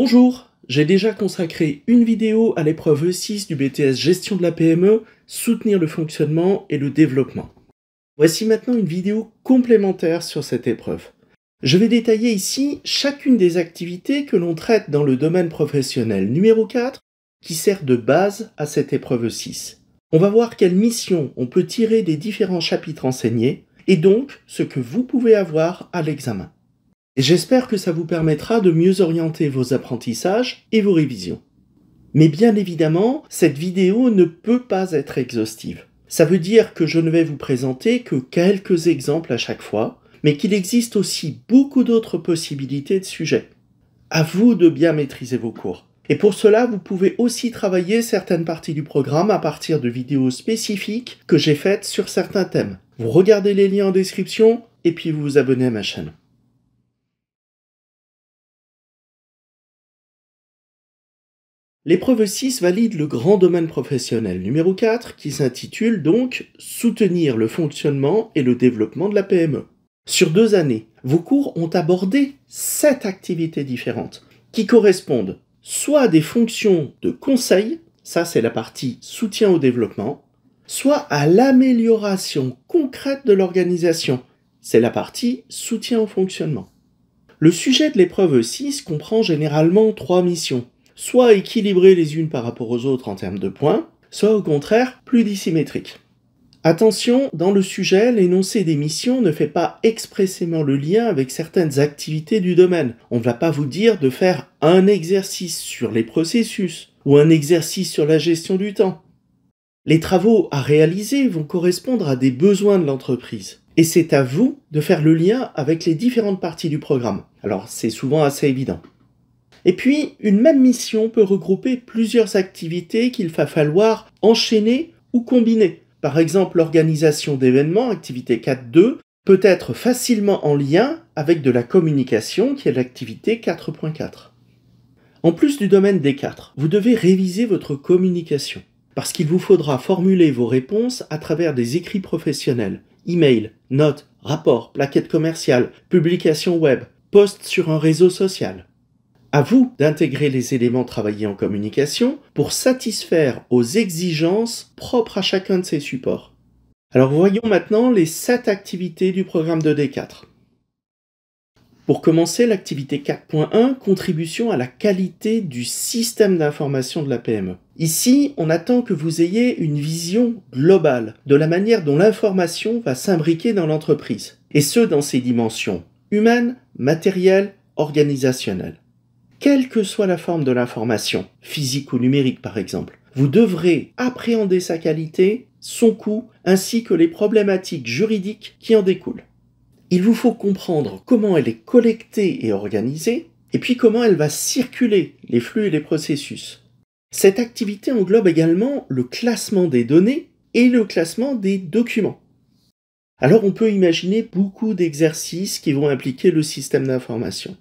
Bonjour J'ai déjà consacré une vidéo à l'épreuve E6 du BTS Gestion de la PME, Soutenir le fonctionnement et le développement. Voici maintenant une vidéo complémentaire sur cette épreuve. Je vais détailler ici chacune des activités que l'on traite dans le domaine professionnel numéro 4 qui sert de base à cette épreuve 6. E on va voir quelles missions on peut tirer des différents chapitres enseignés et donc ce que vous pouvez avoir à l'examen j'espère que ça vous permettra de mieux orienter vos apprentissages et vos révisions. Mais bien évidemment, cette vidéo ne peut pas être exhaustive. Ça veut dire que je ne vais vous présenter que quelques exemples à chaque fois, mais qu'il existe aussi beaucoup d'autres possibilités de sujets. À vous de bien maîtriser vos cours. Et pour cela, vous pouvez aussi travailler certaines parties du programme à partir de vidéos spécifiques que j'ai faites sur certains thèmes. Vous regardez les liens en description et puis vous vous abonnez à ma chaîne. L'épreuve 6 valide le grand domaine professionnel numéro 4 qui s'intitule donc Soutenir le fonctionnement et le développement de la PME. Sur deux années, vos cours ont abordé sept activités différentes qui correspondent soit à des fonctions de conseil, ça c'est la partie soutien au développement, soit à l'amélioration concrète de l'organisation, c'est la partie soutien au fonctionnement. Le sujet de l'épreuve 6 comprend généralement trois missions soit équilibrées les unes par rapport aux autres en termes de points, soit au contraire plus dissymétriques. Attention, dans le sujet, l'énoncé des missions ne fait pas expressément le lien avec certaines activités du domaine. On ne va pas vous dire de faire un exercice sur les processus ou un exercice sur la gestion du temps. Les travaux à réaliser vont correspondre à des besoins de l'entreprise. Et c'est à vous de faire le lien avec les différentes parties du programme. Alors c'est souvent assez évident. Et puis, une même mission peut regrouper plusieurs activités qu'il va falloir enchaîner ou combiner. Par exemple, l'organisation d'événements, activité 4.2, peut être facilement en lien avec de la communication, qui est l'activité 4.4. En plus du domaine des 4, vous devez réviser votre communication, parce qu'il vous faudra formuler vos réponses à travers des écrits professionnels, e-mail, notes, rapports, plaquettes commerciales, publications web, posts sur un réseau social. À vous d'intégrer les éléments travaillés en communication pour satisfaire aux exigences propres à chacun de ces supports. Alors voyons maintenant les 7 activités du programme 2D4. Pour commencer, l'activité 4.1, contribution à la qualité du système d'information de la PME. Ici, on attend que vous ayez une vision globale de la manière dont l'information va s'imbriquer dans l'entreprise, et ce dans ses dimensions humaines, matérielles, organisationnelles quelle que soit la forme de l'information, physique ou numérique par exemple. Vous devrez appréhender sa qualité, son coût, ainsi que les problématiques juridiques qui en découlent. Il vous faut comprendre comment elle est collectée et organisée, et puis comment elle va circuler, les flux et les processus. Cette activité englobe également le classement des données et le classement des documents. Alors on peut imaginer beaucoup d'exercices qui vont impliquer le système d'information.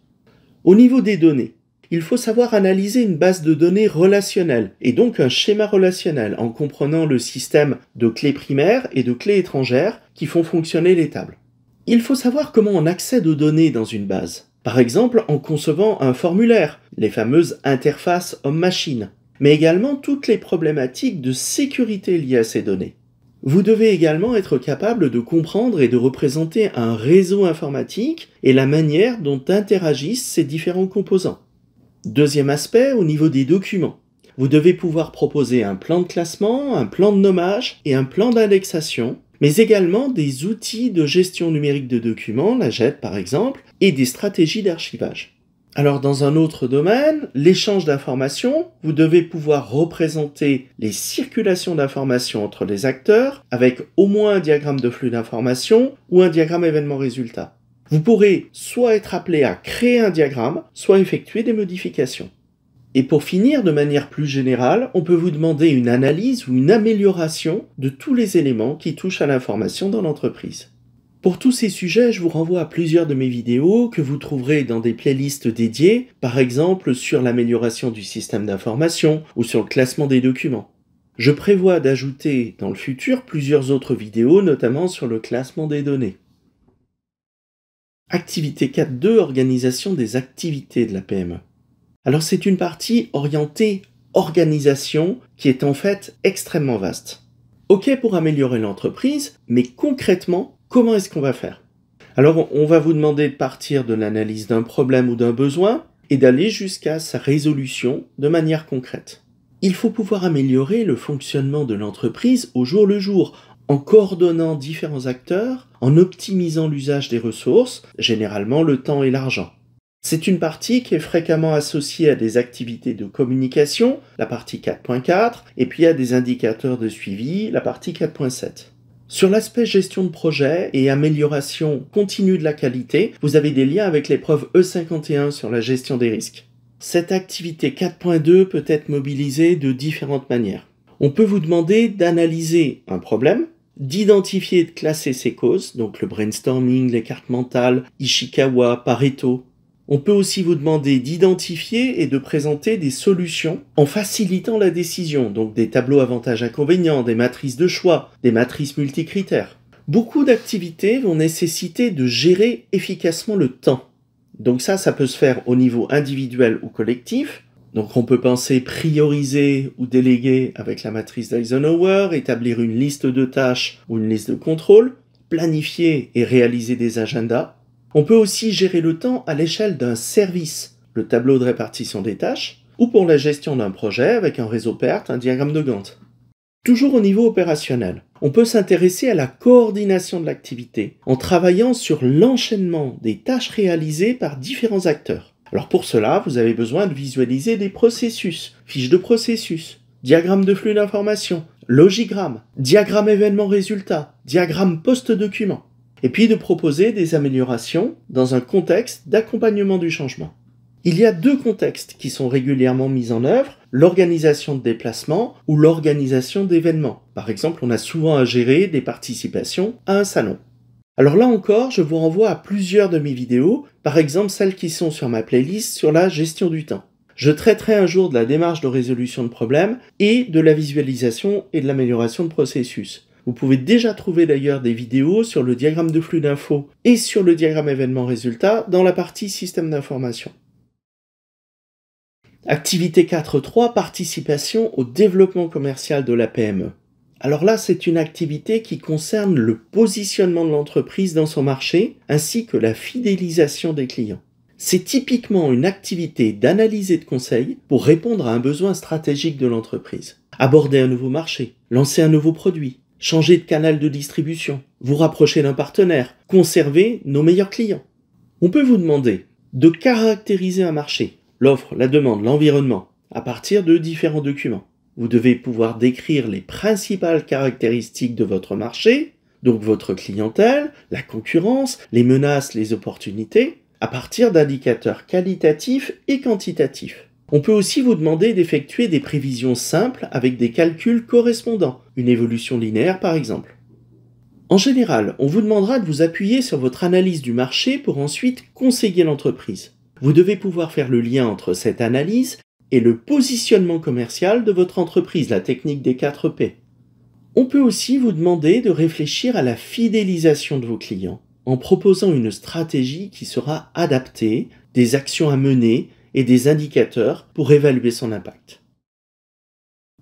Au niveau des données, il faut savoir analyser une base de données relationnelle, et donc un schéma relationnel, en comprenant le système de clés primaires et de clés étrangères qui font fonctionner les tables. Il faut savoir comment on accède aux données dans une base. Par exemple, en concevant un formulaire, les fameuses interfaces homme-machine, mais également toutes les problématiques de sécurité liées à ces données. Vous devez également être capable de comprendre et de représenter un réseau informatique et la manière dont interagissent ces différents composants. Deuxième aspect, au niveau des documents. Vous devez pouvoir proposer un plan de classement, un plan de nommage et un plan d'indexation, mais également des outils de gestion numérique de documents, la JET par exemple, et des stratégies d'archivage. Alors dans un autre domaine, l'échange d'informations, vous devez pouvoir représenter les circulations d'informations entre les acteurs avec au moins un diagramme de flux d'informations ou un diagramme événement-résultat vous pourrez soit être appelé à créer un diagramme, soit effectuer des modifications. Et pour finir, de manière plus générale, on peut vous demander une analyse ou une amélioration de tous les éléments qui touchent à l'information dans l'entreprise. Pour tous ces sujets, je vous renvoie à plusieurs de mes vidéos que vous trouverez dans des playlists dédiées, par exemple sur l'amélioration du système d'information ou sur le classement des documents. Je prévois d'ajouter dans le futur plusieurs autres vidéos, notamment sur le classement des données. Activité 4.2, organisation des activités de la PME. Alors c'est une partie orientée organisation qui est en fait extrêmement vaste. Ok pour améliorer l'entreprise, mais concrètement, comment est-ce qu'on va faire Alors on va vous demander de partir de l'analyse d'un problème ou d'un besoin et d'aller jusqu'à sa résolution de manière concrète. Il faut pouvoir améliorer le fonctionnement de l'entreprise au jour le jour en coordonnant différents acteurs, en optimisant l'usage des ressources, généralement le temps et l'argent. C'est une partie qui est fréquemment associée à des activités de communication, la partie 4.4, et puis à des indicateurs de suivi, la partie 4.7. Sur l'aspect gestion de projet et amélioration continue de la qualité, vous avez des liens avec l'épreuve E51 sur la gestion des risques. Cette activité 4.2 peut être mobilisée de différentes manières. On peut vous demander d'analyser un problème, d'identifier et de classer ses causes, donc le brainstorming, les cartes mentales, Ishikawa, Pareto. On peut aussi vous demander d'identifier et de présenter des solutions en facilitant la décision, donc des tableaux avantages-inconvénients, des matrices de choix, des matrices multicritères. Beaucoup d'activités vont nécessiter de gérer efficacement le temps. Donc ça, ça peut se faire au niveau individuel ou collectif, donc on peut penser prioriser ou déléguer avec la matrice d'Eisenhower, établir une liste de tâches ou une liste de contrôles, planifier et réaliser des agendas. On peut aussi gérer le temps à l'échelle d'un service, le tableau de répartition des tâches, ou pour la gestion d'un projet avec un réseau PERT, un diagramme de Gantt. Toujours au niveau opérationnel, on peut s'intéresser à la coordination de l'activité en travaillant sur l'enchaînement des tâches réalisées par différents acteurs. Alors pour cela, vous avez besoin de visualiser des processus, fiches de processus, diagrammes de flux d'information, logigrammes, diagrammes événement-résultat, diagrammes post-document, et puis de proposer des améliorations dans un contexte d'accompagnement du changement. Il y a deux contextes qui sont régulièrement mis en œuvre, l'organisation de déplacements ou l'organisation d'événements. Par exemple, on a souvent à gérer des participations à un salon. Alors là encore, je vous renvoie à plusieurs de mes vidéos, par exemple celles qui sont sur ma playlist sur la gestion du temps. Je traiterai un jour de la démarche de résolution de problèmes et de la visualisation et de l'amélioration de processus. Vous pouvez déjà trouver d'ailleurs des vidéos sur le diagramme de flux d'infos et sur le diagramme événement-résultat dans la partie système d'information. Activité 4.3, participation au développement commercial de la PME. Alors là, c'est une activité qui concerne le positionnement de l'entreprise dans son marché ainsi que la fidélisation des clients. C'est typiquement une activité d'analyse et de conseil pour répondre à un besoin stratégique de l'entreprise. Aborder un nouveau marché, lancer un nouveau produit, changer de canal de distribution, vous rapprocher d'un partenaire, conserver nos meilleurs clients. On peut vous demander de caractériser un marché, l'offre, la demande, l'environnement, à partir de différents documents. Vous devez pouvoir décrire les principales caractéristiques de votre marché, donc votre clientèle, la concurrence, les menaces, les opportunités, à partir d'indicateurs qualitatifs et quantitatifs. On peut aussi vous demander d'effectuer des prévisions simples avec des calculs correspondants, une évolution linéaire par exemple. En général, on vous demandera de vous appuyer sur votre analyse du marché pour ensuite conseiller l'entreprise. Vous devez pouvoir faire le lien entre cette analyse et le positionnement commercial de votre entreprise, la technique des 4 P. On peut aussi vous demander de réfléchir à la fidélisation de vos clients en proposant une stratégie qui sera adaptée, des actions à mener et des indicateurs pour évaluer son impact.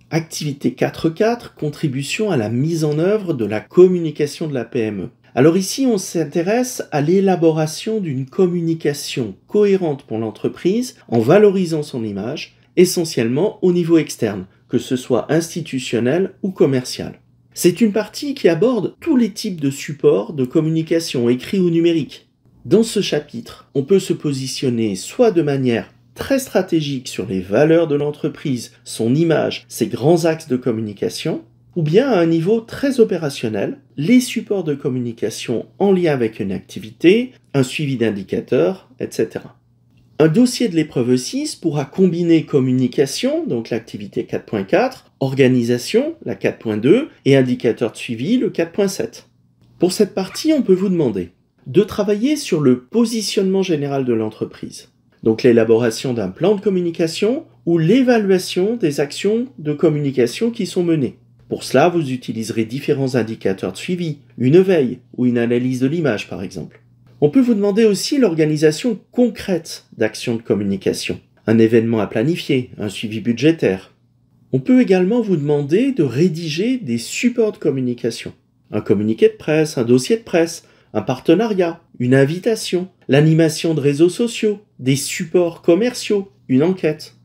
Activité 4.4, contribution à la mise en œuvre de la communication de la PME. Alors ici, on s'intéresse à l'élaboration d'une communication cohérente pour l'entreprise en valorisant son image essentiellement au niveau externe, que ce soit institutionnel ou commercial. C'est une partie qui aborde tous les types de supports de communication écrit ou numérique. Dans ce chapitre, on peut se positionner soit de manière très stratégique sur les valeurs de l'entreprise, son image, ses grands axes de communication, ou bien à un niveau très opérationnel, les supports de communication en lien avec une activité, un suivi d'indicateurs, etc. Un dossier de l'épreuve 6 pourra combiner communication, donc l'activité 4.4, organisation, la 4.2, et indicateur de suivi, le 4.7. Pour cette partie, on peut vous demander de travailler sur le positionnement général de l'entreprise, donc l'élaboration d'un plan de communication ou l'évaluation des actions de communication qui sont menées. Pour cela, vous utiliserez différents indicateurs de suivi, une veille ou une analyse de l'image par exemple. On peut vous demander aussi l'organisation concrète d'actions de communication, un événement à planifier, un suivi budgétaire. On peut également vous demander de rédiger des supports de communication, un communiqué de presse, un dossier de presse, un partenariat, une invitation, l'animation de réseaux sociaux, des supports commerciaux, une enquête.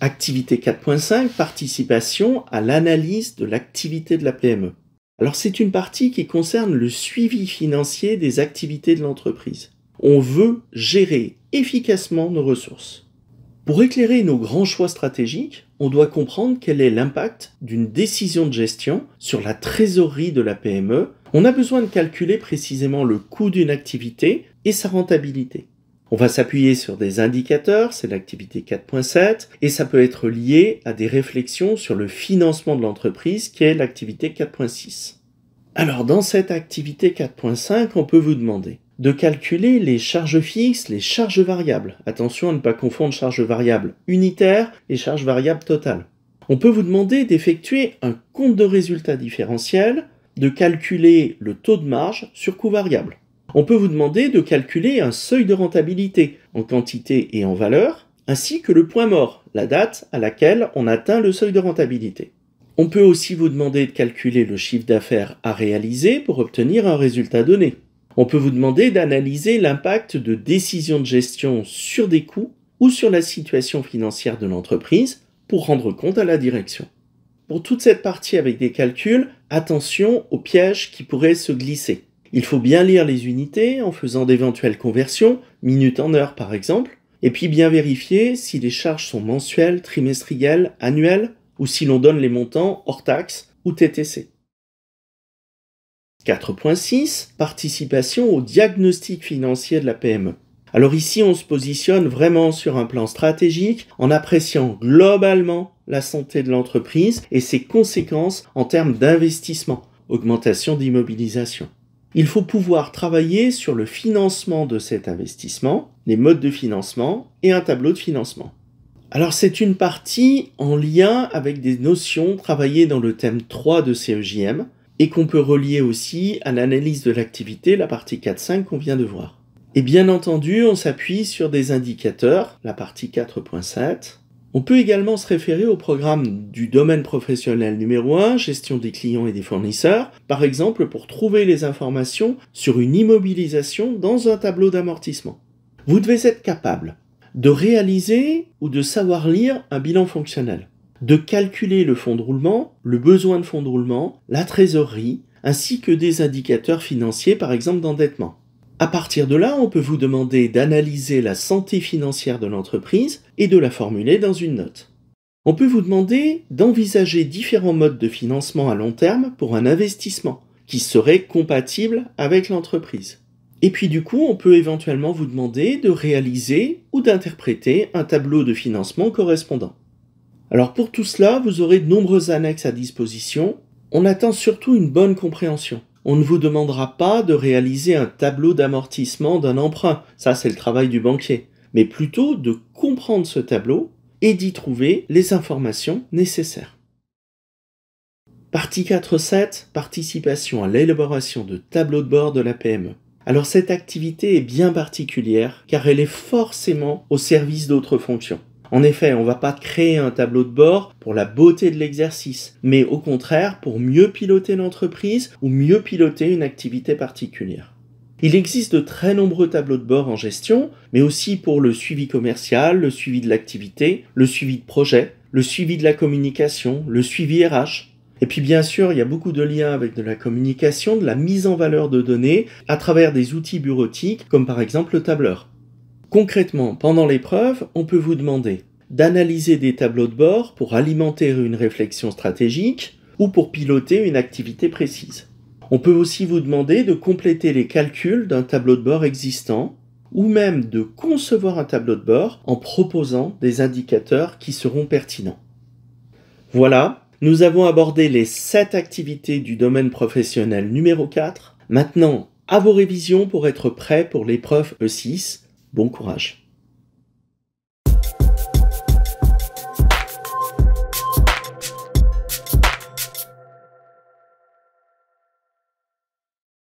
Activité 4.5, participation à l'analyse de l'activité de la PME. Alors c'est une partie qui concerne le suivi financier des activités de l'entreprise. On veut gérer efficacement nos ressources. Pour éclairer nos grands choix stratégiques, on doit comprendre quel est l'impact d'une décision de gestion sur la trésorerie de la PME. On a besoin de calculer précisément le coût d'une activité et sa rentabilité. On va s'appuyer sur des indicateurs, c'est l'activité 4.7, et ça peut être lié à des réflexions sur le financement de l'entreprise, qui est l'activité 4.6. Alors dans cette activité 4.5, on peut vous demander de calculer les charges fixes, les charges variables. Attention à ne pas confondre charges variables unitaires et charges variables totales. On peut vous demander d'effectuer un compte de résultat différentiel, de calculer le taux de marge sur coût variable. On peut vous demander de calculer un seuil de rentabilité en quantité et en valeur, ainsi que le point mort, la date à laquelle on atteint le seuil de rentabilité. On peut aussi vous demander de calculer le chiffre d'affaires à réaliser pour obtenir un résultat donné. On peut vous demander d'analyser l'impact de décisions de gestion sur des coûts ou sur la situation financière de l'entreprise pour rendre compte à la direction. Pour toute cette partie avec des calculs, attention aux pièges qui pourraient se glisser. Il faut bien lire les unités en faisant d'éventuelles conversions, minutes en heures par exemple, et puis bien vérifier si les charges sont mensuelles, trimestrielles, annuelles, ou si l'on donne les montants hors taxes ou TTC. 4.6 Participation au diagnostic financier de la PME. Alors ici, on se positionne vraiment sur un plan stratégique en appréciant globalement la santé de l'entreprise et ses conséquences en termes d'investissement, augmentation d'immobilisation. Il faut pouvoir travailler sur le financement de cet investissement, les modes de financement et un tableau de financement. Alors c'est une partie en lien avec des notions travaillées dans le thème 3 de CEJM et qu'on peut relier aussi à l'analyse de l'activité, la partie 4.5 qu'on vient de voir. Et bien entendu, on s'appuie sur des indicateurs, la partie 4.7, on peut également se référer au programme du domaine professionnel numéro 1, gestion des clients et des fournisseurs, par exemple pour trouver les informations sur une immobilisation dans un tableau d'amortissement. Vous devez être capable de réaliser ou de savoir lire un bilan fonctionnel, de calculer le fonds de roulement, le besoin de fonds de roulement, la trésorerie, ainsi que des indicateurs financiers, par exemple d'endettement. À partir de là, on peut vous demander d'analyser la santé financière de l'entreprise et de la formuler dans une note. On peut vous demander d'envisager différents modes de financement à long terme pour un investissement qui serait compatible avec l'entreprise. Et puis du coup, on peut éventuellement vous demander de réaliser ou d'interpréter un tableau de financement correspondant. Alors pour tout cela, vous aurez de nombreuses annexes à disposition. On attend surtout une bonne compréhension. On ne vous demandera pas de réaliser un tableau d'amortissement d'un emprunt, ça c'est le travail du banquier, mais plutôt de comprendre ce tableau et d'y trouver les informations nécessaires. Partie 4.7, participation à l'élaboration de tableaux de bord de la PME. Alors cette activité est bien particulière car elle est forcément au service d'autres fonctions. En effet, on ne va pas créer un tableau de bord pour la beauté de l'exercice, mais au contraire pour mieux piloter l'entreprise ou mieux piloter une activité particulière. Il existe de très nombreux tableaux de bord en gestion, mais aussi pour le suivi commercial, le suivi de l'activité, le suivi de projet, le suivi de la communication, le suivi RH. Et puis bien sûr, il y a beaucoup de liens avec de la communication, de la mise en valeur de données à travers des outils bureautiques comme par exemple le tableur. Concrètement, pendant l'épreuve, on peut vous demander d'analyser des tableaux de bord pour alimenter une réflexion stratégique ou pour piloter une activité précise. On peut aussi vous demander de compléter les calculs d'un tableau de bord existant ou même de concevoir un tableau de bord en proposant des indicateurs qui seront pertinents. Voilà, nous avons abordé les 7 activités du domaine professionnel numéro 4. Maintenant, à vos révisions pour être prêt pour l'épreuve E6 Bon courage